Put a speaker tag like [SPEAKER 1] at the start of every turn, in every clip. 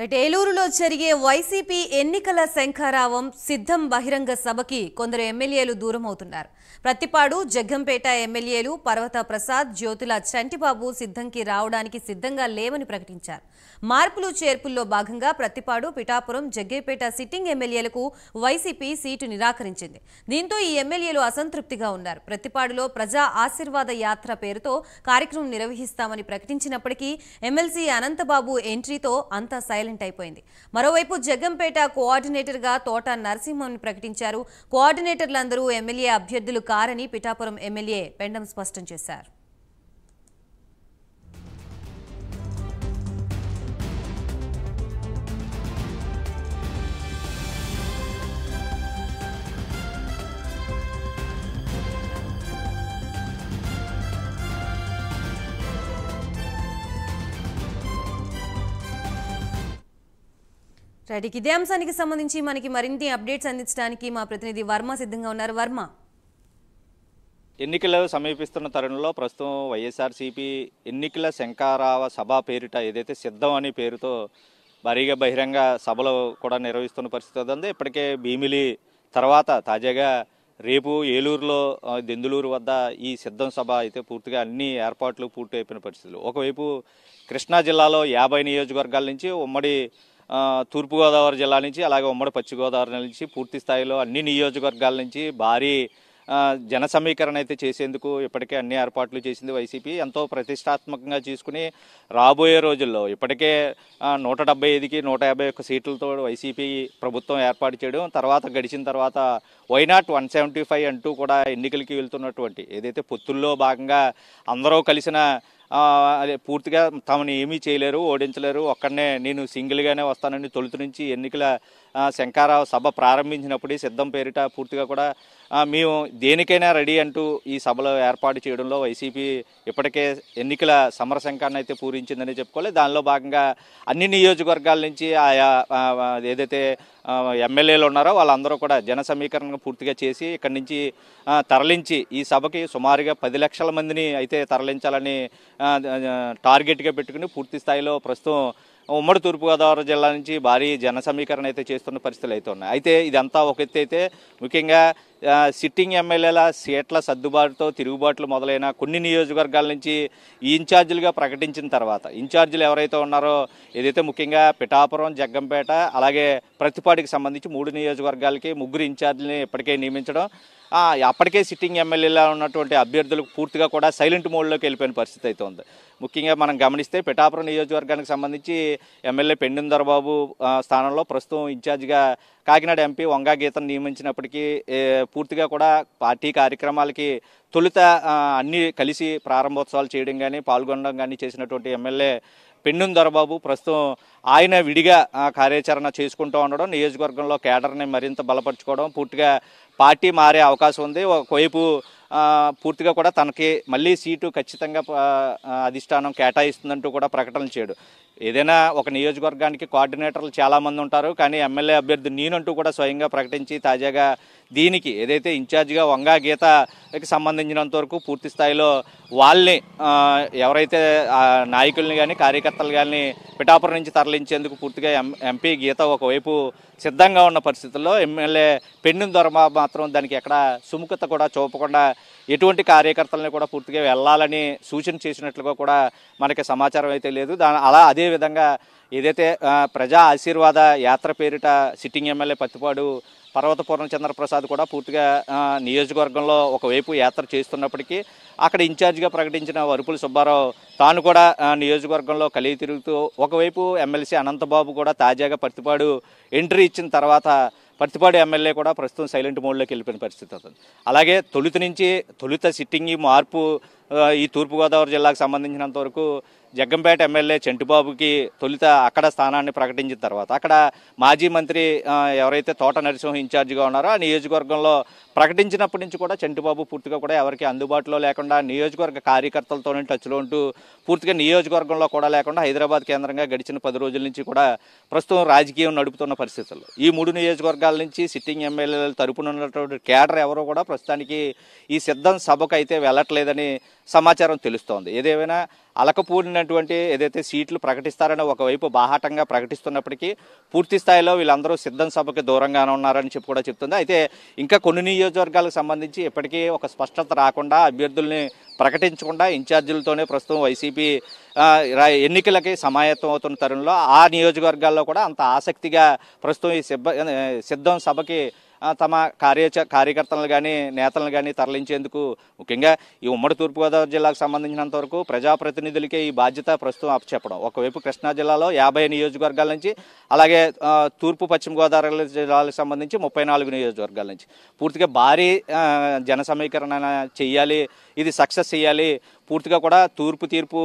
[SPEAKER 1] right ఏలూరులో జరిగే YCP ఎన్నికల శంఖారావం సిద్ధం బహిరంగ సభకి కొందరు ఎమ్మెల్యేలు దూరం అవుతున్నారు ప్రతిపాడు జగ్గంపేట ఎమ్మెల్యేలు పర్వత ప్రసాద్ జ్యోతుల చంటిబాబు సిద్ధంకి రావడానికి సిద్ధంగా లేవని ప్రకటించారు మార్పులు చేర్పుల్లో భాగంగా ప్రతిపాడు పిఠాపురం జగ్గేపేట సిట్టింగ్ ఎమ్మెల్యేలకు వైసీపీ సీటు నిరాకరించింది దీంతో ఈ ఎమ్మెల్యేలు అసంతృప్తిగా ఉన్నారు ప్రతిపాడులో ప్రజా ఆశీర్వాద యాత్ర పేరుతో కార్యక్రమం నిర్వహిస్తామని ప్రకటించినప్పటికీ ఎమ్మెల్సీ అనంతబాబు ఎంట్రీతో అంతా సైలెంట్ సైలెంట్ అయిపోయింది మరోవైపు జగ్గంపేట గా తోట నరసింహం ప్రకటించారు కోఆర్డినేటర్లందరూ ఎమ్మెల్యే అభ్యర్థులు కారని పిఠాపురం ఎమ్మెల్యే పెండం స్పష్టం చేశారు రైట్ ఇక ఇదే అంశానికి సంబంధించి మనకి మరిన్ని అప్డేట్స్ అందించడానికి మా ప్రతినిధి వర్మ సిద్ధంగా ఉన్నారు వర్మ
[SPEAKER 2] ఎన్నికలు సమీపిస్తున్న తరుణంలో ప్రస్తుతం వైఎస్ఆర్సీపీ ఎన్నికల శంకారావ సభ పేరిట ఏదైతే సిద్ధం అనే పేరుతో భారీగా బహిరంగ సభలు కూడా నిర్వహిస్తున్న పరిస్థితి ఉంది ఇప్పటికే భీమిలి తర్వాత తాజాగా రేపు ఏలూరులో దెందులూరు వద్ద ఈ సిద్ధం సభ అయితే పూర్తిగా అన్ని ఏర్పాట్లు పూర్తి అయిపోయిన పరిస్థితులు ఒకవైపు కృష్ణా జిల్లాలో యాభై నియోజకవర్గాల నుంచి ఉమ్మడి తూర్పుగోదావరి జిల్లా నుంచి అలాగే ఉమ్మడి పశ్చిమగోదావరి నుంచి పూర్తి స్థాయిలో అన్ని నియోజకవర్గాల నుంచి భారీ జన సమీకరణ అయితే చేసేందుకు ఇప్పటికే అన్ని ఏర్పాట్లు చేసింది వైసీపీ ఎంతో ప్రతిష్టాత్మకంగా తీసుకుని రాబోయే రోజుల్లో ఇప్పటికే నూట డెబ్బై ఐదుకి నూట యాభై ఒక్క సీట్లతో వైసీపీ ప్రభుత్వం ఏర్పాటు చేయడం తర్వాత గడిచిన తర్వాత వైనాట్ వన్ సెవెంటీ ఫైవ్ అంటూ కూడా ఎన్నికలకి వెళ్తున్నటువంటి ఏదైతే పొత్తుల్లో భాగంగా అందరూ కలిసిన అదే పూర్తిగా తమని ఏమీ చేయలేరు ఓడించలేరు ఒక్కడనే నేను సింగిల్గానే వస్తానని తొలుత నుంచి ఎన్నికల శంకార సభ ప్రారంభించినప్పుడు సిద్ధం పేరిట పూర్తిగా కూడా మేము దేనికైనా రెడీ అంటూ ఈ సభలో ఏర్పాటు చేయడంలో వైసీపీ ఇప్పటికే ఎన్నికల సమర శంకాన్ని అయితే పూరించిందని చెప్పుకోవాలి దానిలో భాగంగా అన్ని నియోజకవర్గాల నుంచి ఆయా ఏదైతే ఎమ్మెల్యేలు ఉన్నారో వాళ్ళందరూ కూడా జన సమీకరణ పూర్తిగా చేసి ఇక్కడి నుంచి తరలించి ఈ సభకి సుమారుగా పది లక్షల మందిని అయితే తరలించాలని టార్గెట్గా పెట్టుకుని పూర్తి స్థాయిలో ప్రస్తుతం ఉమ్మడి తూర్పుగోదావరి జిల్లా నుంచి భారీ జన సమీకరణ అయితే చేస్తున్న పరిస్థితులు అయితే ఉన్నాయి అయితే ఇదంతా ఒక ఎత్తు అయితే ముఖ్యంగా సిట్టింగ్ ఎమ్మెల్యేల సీట్ల సర్దుబాటుతో తిరుగుబాట్లు మొదలైన కొన్ని నియోజకవర్గాల నుంచి ఇన్ఛార్జీలుగా ప్రకటించిన తర్వాత ఇన్ఛార్జీలు ఎవరైతే ఉన్నారో ఏదైతే ముఖ్యంగా పిఠాపురం జగ్గంపేట అలాగే ప్రతిపాటికి సంబంధించి మూడు నియోజకవర్గాలకి ముగ్గురు ఇన్ఛార్జీని ఇప్పటికే నియమించడం అప్పటికే సిట్టింగ్ ఎమ్మెల్యేలా ఉన్నటువంటి అభ్యర్థులకు పూర్తిగా కూడా సైలెంట్ మోడ్లోకి వెళ్ళిపోయిన పరిస్థితి అయితే ఉంది ముఖ్యంగా మనం గమనిస్తే పిఠాపురం నియోజకవర్గానికి సంబంధించి ఎమ్మెల్యే పెండుందరబాబు స్థానంలో ప్రస్తుతం ఇన్ఛార్జిగా కాకినాడ ఎంపీ వంగా గీతను నియమించినప్పటికీ పూర్తిగా కూడా పార్టీ కార్యక్రమాలకి తొలుత అన్నీ కలిసి ప్రారంభోత్సవాలు చేయడం కానీ పాల్గొనడం కానీ చేసినటువంటి ఎమ్మెల్యే పెండుందరబాబు ప్రస్తుతం ఆయన విడిగా కార్యాచరణ చేసుకుంటూ ఉండడం నియోజకవర్గంలో కేడర్ని మరింత బలపరచుకోవడం పూర్తిగా పార్టీ మారే అవకాశం ఉంది ఒకవైపు పూర్తిగా కూడా తనకి మళ్ళీ సీటు ఖచ్చితంగా అధిష్టానం కేటాయిస్తుందంటూ కూడా ప్రకటనలు చేయడు ఏదైనా ఒక నియోజకవర్గానికి కోఆర్డినేటర్లు చాలామంది ఉంటారు కానీ ఎమ్మెల్యే అభ్యర్థి నేనంటూ కూడా స్వయంగా ప్రకటించి తాజాగా దీనికి ఏదైతే ఇన్ఛార్జ్గా వంగా గీతకి సంబంధించినంత వరకు పూర్తి స్థాయిలో వాళ్ళని ఎవరైతే నాయకుల్ని కానీ కార్యకర్తలు కానీ పిఠాపురం నుంచి తరలించేందుకు పూర్తిగా ఎంపీ గీత ఒకవైపు సిద్ధంగా ఉన్న పరిస్థితుల్లో ఎమ్మెల్యే పెన్ను దొరమ మాత్రం దానికి ఎక్కడ సుముఖత కూడా చూపకుండా ఎటువంటి కార్యకర్తలని కూడా పూర్తిగా వెళ్ళాలని సూచన చేసినట్లుగా కూడా మనకి సమాచారం అయితే లేదు దాని అలా అదే అదేవిధంగా ఏదైతే ప్రజా ఆశీర్వాద యాత్ర పేరిట సిట్టింగ్ ఎమ్మెల్యే పత్తిపాడు పర్వత చంద్రప్రసాద్ కూడా పూర్తిగా నియోజకవర్గంలో ఒకవైపు యాత్ర చేస్తున్నప్పటికీ అక్కడ ఇన్ఛార్జిగా ప్రకటించిన వరుపుల సుబ్బారావు తాను కూడా నియోజకవర్గంలో కలిగి తిరుగుతూ ఒకవైపు ఎమ్మెల్సీ అనంతబాబు కూడా తాజాగా పత్తిపాడు ఎంట్రీ ఇచ్చిన తర్వాత పత్తిపాడు ఎమ్మెల్యే కూడా ప్రస్తుతం సైలెంట్ మోడ్లోకి వెళ్ళిపోయిన పరిస్థితి అవుతుంది అలాగే తొలుత నుంచి తొలుత సిట్టింగ్ మార్పు ఈ తూర్పుగోదావరి జిల్లాకు సంబంధించినంత వరకు జగ్గంపేట ఎమ్మెల్యే చెంటుబాబుకి తొలుత అక్కడ స్థానాన్ని ప్రకటించిన తర్వాత అక్కడ మాజీ మంత్రి ఎవరైతే తోట నరసింహ ఇన్ఛార్జిగా ఉన్నారో ఆ నియోజకవర్గంలో ప్రకటించినప్పటి నుంచి కూడా చెంటుబాబు పూర్తిగా కూడా ఎవరికి అందుబాటులో లేకుండా నియోజకవర్గ కార్యకర్తలతోనే టచ్లో ఉంటూ పూర్తిగా నియోజకవర్గంలో కూడా లేకుండా హైదరాబాద్ కేంద్రంగా గడిచిన పది రోజుల నుంచి కూడా ప్రస్తుతం రాజకీయం నడుపుతున్న పరిస్థితులు ఈ మూడు నియోజకవర్గాల నుంచి సిట్టింగ్ ఎమ్మెల్యేల తరపున ఉన్నటువంటి కేడర్ ఎవరో కూడా ప్రస్తుతానికి ఈ సిద్ధం సభకు అయితే వెళ్ళట్లేదని సమాచారం తెలుస్తోంది ఏదేమైనా అలకపూడినటువంటి ఏదైతే సీట్లు ప్రకటిస్తారని ఒకవైపు బాహాటంగా ప్రకటిస్తున్నప్పటికీ పూర్తి స్థాయిలో వీళ్ళందరూ సిద్ధం సభకు దూరంగానే ఉన్నారని చెప్పి కూడా చెప్తుంది అయితే ఇంకా కొన్ని నియోజకవర్గాలకు సంబంధించి ఇప్పటికీ ఒక స్పష్టత రాకుండా అభ్యర్థుల్ని ప్రకటించకుండా ఇన్ఛార్జీలతోనే ప్రస్తుతం వైసీపీ ఎన్నికలకి సమాయత్తం అవుతున్న తరుణంలో ఆ నియోజకవర్గాల్లో కూడా అంత ఆసక్తిగా ప్రస్తుతం ఈ సిద్ధం సభకి తమ కార్యచ కార్యకర్తలను కానీ నేతలను కానీ తరలించేందుకు ముఖ్యంగా ఈ ఉమ్మడి తూర్పుగోదావరి జిల్లాకు సంబంధించినంత వరకు ప్రజాప్రతినిధులకే ఈ బాధ్యత ప్రస్తుతం అప్పచెప్పడం ఒకవైపు కృష్ణా జిల్లాలో యాభై నియోజకవర్గాల నుంచి అలాగే తూర్పు పశ్చిమ గోదావరి జిల్లాలకు సంబంధించి ముప్పై నాలుగు నియోజకవర్గాల నుంచి పూర్తిగా భారీ జన సమీకరణ చేయాలి ఇది సక్సెస్ చేయాలి పూర్తిగా కూడా తూర్పు తీర్పు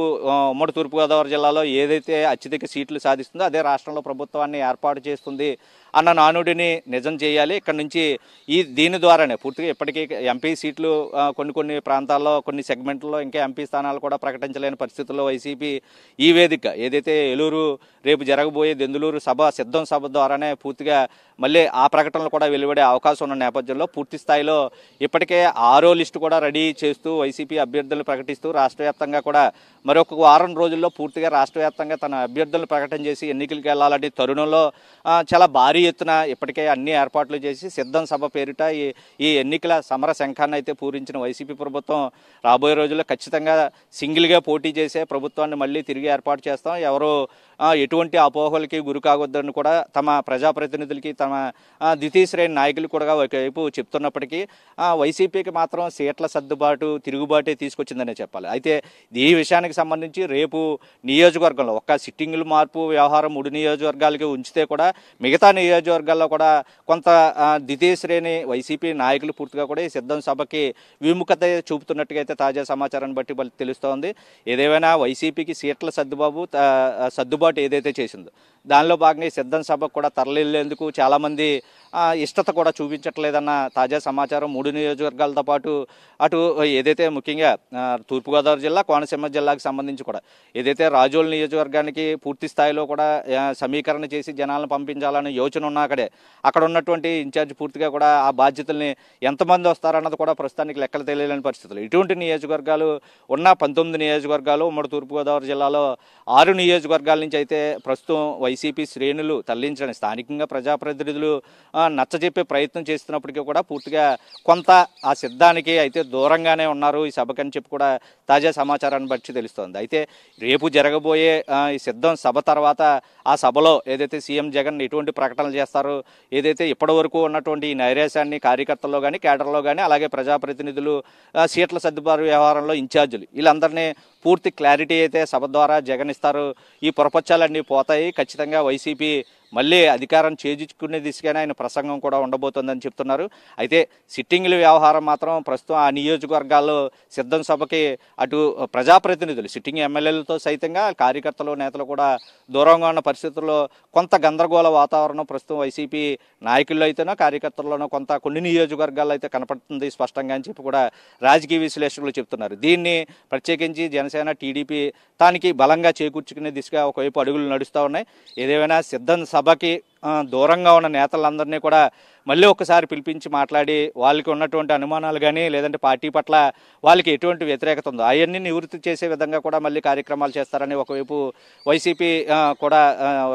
[SPEAKER 2] ఉమ్మడి తూర్పుగోదావరి జిల్లాలో ఏదైతే అత్యధిక సీట్లు సాధిస్తుందో అదే రాష్ట్రంలో ప్రభుత్వాన్ని ఏర్పాటు చేస్తుంది అన్న నానుడిని నిజం చేయాలి ఇక్కడ నుంచి ఈ దీని ద్వారానే పూర్తిగా ఇప్పటికీ ఎంపీ సీట్లు కొన్ని కొన్ని ప్రాంతాల్లో కొన్ని సెగ్మెంట్లలో ఇంకా ఎంపీ స్థానాలు కూడా ప్రకటించలేని పరిస్థితుల్లో వైసీపీ ఈ వేదిక ఏదైతే ఏలూరు రేపు జరగబోయే దెందులూరు సభ సిద్ధం సభ ద్వారానే పూర్తిగా మళ్ళీ ఆ ప్రకటనలు కూడా వెలువడే అవకాశం ఉన్న నేపథ్యంలో పూర్తి స్థాయిలో ఇప్పటికే ఆరో లిస్టు కూడా రెడీ చేస్తూ వైసీపీ అభ్యర్థులను ప్రకటిస్తూ రాష్ట్ర వ్యాప్తంగా కూడా మరొక వారం రోజుల్లో పూర్తిగా రాష్ట్ర తన అభ్యర్థులను ప్రకటన చేసి ఎన్నికలకు వెళ్ళాలని తరుణంలో చాలా భారీ ఎత్తున ఇప్పటికే అన్ని ఏర్పాట్లు చేసి సిద్ధం సభ పేరిట ఈ ఈ ఎన్నికల సమర శంఖాన్ని అయితే పూరించిన వైసీపీ ప్రభుత్వం రాబోయే రోజుల్లో ఖచ్చితంగా సింగిల్గా పోటీ చేసే ప్రభుత్వాన్ని మళ్ళీ తిరిగి ఏర్పాటు చేస్తాం ఎవరు ఎటువంటి అపోహలకి గురి కాకూడదని కూడా తమ ప్రజాప్రతినిధులకి తమ ద్వితీయ శ్రేణి నాయకులు కూడా ఒకవైపు చెప్తున్నప్పటికీ వైసీపీకి మాత్రం సీట్ల సర్దుబాటు తిరుగుబాటే తీసుకొచ్చిందనే చెప్పాలి అయితే ఈ విషయానికి సంబంధించి రేపు నియోజకవర్గంలో ఒక్క సిట్టింగుల మార్పు వ్యవహారం మూడు నియోజకవర్గాలకి ఉంచితే కూడా మిగతా నియోజకవర్గాల్లో కూడా కొంత ద్వితీయ శ్రేణి వైసీపీ నాయకులు పూర్తిగా కూడా ఈ సిద్ధం సభకి విముఖత చూపుతున్నట్టుగా అయితే తాజా సమాచారాన్ని బట్టి తెలుస్తోంది ఏదేమైనా వైసీపీకి సీట్ల సర్దుబాబు సర్దుబాటు పొరపాటు ఏదైతే చేసిందో దానిలో భాగంగా ఈ సిద్ధం సభకు కూడా తరలిల్లేందుకు చాలామంది ఇష్టత కూడా చూపించట్లేదన్న తాజా సమాచారం మూడు నియోజకవర్గాలతో పాటు అటు ఏదైతే ముఖ్యంగా తూర్పుగోదావరి జిల్లా కోనసీమ జిల్లాకు సంబంధించి కూడా ఏదైతే రాజోలు నియోజకవర్గానికి పూర్తి స్థాయిలో కూడా సమీకరణ చేసి జనాలను పంపించాలని యోచన ఉన్న అక్కడే అక్కడ ఉన్నటువంటి ఇన్ఛార్జ్ పూర్తిగా కూడా ఆ బాధ్యతల్ని ఎంతమంది వస్తారన్నది కూడా ప్రస్తుతానికి లెక్కలు తెలియలేని పరిస్థితులు ఇటువంటి నియోజకవర్గాలు ఉన్న పంతొమ్మిది నియోజకవర్గాలు ఉమ్మడి తూర్పుగోదావరి జిల్లాలో ఆరు నియోజకవర్గాల నుంచి అయితే ప్రస్తుతం వైసీపీ శ్రేణులు తరలించడానికి స్థానికంగా ప్రజాప్రతినిధులు నచ్చజెప్పే ప్రయత్నం చేస్తున్నప్పటికీ కూడా పూర్తిగా కొంత ఆ సిద్ధానికి అయితే దూరంగానే ఉన్నారు ఈ సభకని చెప్పి కూడా తాజా సమాచారాన్ని బట్టి తెలుస్తోంది అయితే రేపు జరగబోయే ఈ సిద్ధం సభ తర్వాత ఆ సభలో ఏదైతే సీఎం జగన్ ఎటువంటి ప్రకటనలు చేస్తారు ఏదైతే ఇప్పటివరకు ఉన్నటువంటి ఈ నైరాశ్యాన్ని కార్యకర్తల్లో కానీ కేడర్లో కానీ అలాగే ప్రజాప్రతినిధులు సీట్ల సర్దుబాటు వ్యవహారంలో ఇన్ఛార్జీలు వీళ్ళందరినీ పూర్తి క్లారిటీ అయితే సభ ద్వారా జగన్ ఇస్తారు ఈ పొరపచ్చాలన్నీ పోతాయి ఖచ్చితంగా వైసీపీ మళ్ళీ అధికారం చేజించుకునే దిశగానే ఆయన ప్రసంగం కూడా ఉండబోతోందని చెప్తున్నారు అయితే సిట్టింగ్ల వ్యవహారం మాత్రం ప్రస్తుతం ఆ నియోజకవర్గాల్లో సిద్ధం సభకి అటు ప్రజాప్రతినిధులు సిట్టింగ్ ఎమ్మెల్యేలతో సైతంగా కార్యకర్తలు నేతలు కూడా దూరంగా ఉన్న పరిస్థితుల్లో కొంత గందరగోళ వాతావరణం ప్రస్తుతం వైసీపీ నాయకుల్లో అయితేనో కార్యకర్తల్లోనో కొంత కొన్ని నియోజకవర్గాల్లో అయితే కనపడుతుంది స్పష్టంగా అని చెప్పి కూడా రాజకీయ విశ్లేషకులు చెప్తున్నారు దీన్ని ప్రత్యేకించి జనసేన టీడీపీ తానికి బలంగా చేకూర్చుకునే దిశగా ఒకవైపు అడుగులు నడుస్తూ ఉన్నాయి ఏదేమైనా సిద్ధం సభ సభకి దూరంగా ఉన్న నేతలందరినీ కూడా మళ్ళీ ఒకసారి పిలిపించి మాట్లాడి వాళ్ళకి ఉన్నటువంటి అనుమానాలు కానీ లేదంటే పార్టీ పట్ల వాళ్ళకి ఎటువంటి వ్యతిరేకత ఉందో అవన్నీ నివృత్తి చేసే విధంగా కూడా మళ్ళీ కార్యక్రమాలు చేస్తారని ఒకవైపు వైసీపీ కూడా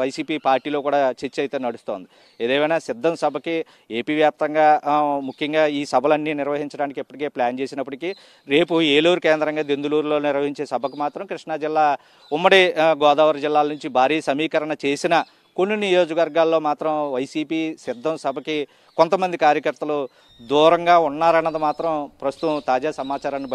[SPEAKER 2] వైసీపీ పార్టీలో కూడా చర్చ అయితే నడుస్తోంది ఏదేమైనా సిద్ధం సభకి ఏపీ వ్యాప్తంగా ముఖ్యంగా ఈ సభలన్నీ నిర్వహించడానికి ఇప్పటికే ప్లాన్ చేసినప్పటికీ రేపు ఏలూరు కేంద్రంగా దెందులూరులో నిర్వహించే సభకు మాత్రం కృష్ణా జిల్లా ఉమ్మడి గోదావరి జిల్లాల నుంచి భారీ సమీకరణ చేసిన కొన్ని నియోజకవర్గాల్లో మాత్రం వైసీపీ సిద్ధం సభకి కొంతమంది కార్యకర్తలు దూరంగా ఉన్నారన్నది మాత్రం ప్రస్తుతం తాజా సమాచారాన్ని